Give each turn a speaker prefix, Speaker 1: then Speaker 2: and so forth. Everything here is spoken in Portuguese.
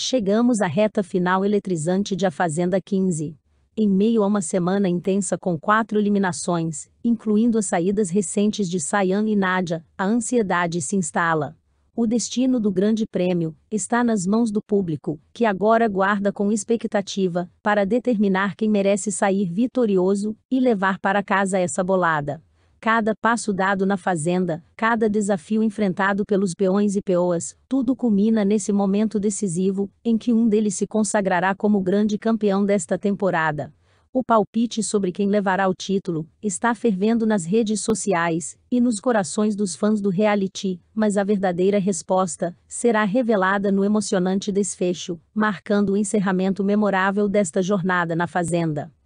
Speaker 1: Chegamos à reta final eletrizante de A Fazenda 15. Em meio a uma semana intensa com quatro eliminações, incluindo as saídas recentes de Sayan e Nadia, a ansiedade se instala. O destino do Grande Prêmio está nas mãos do público, que agora aguarda com expectativa para determinar quem merece sair vitorioso e levar para casa essa bolada. Cada passo dado na fazenda, cada desafio enfrentado pelos peões e peoas, tudo culmina nesse momento decisivo, em que um deles se consagrará como grande campeão desta temporada. O palpite sobre quem levará o título está fervendo nas redes sociais e nos corações dos fãs do reality, mas a verdadeira resposta será revelada no emocionante desfecho, marcando o encerramento memorável desta jornada na Fazenda.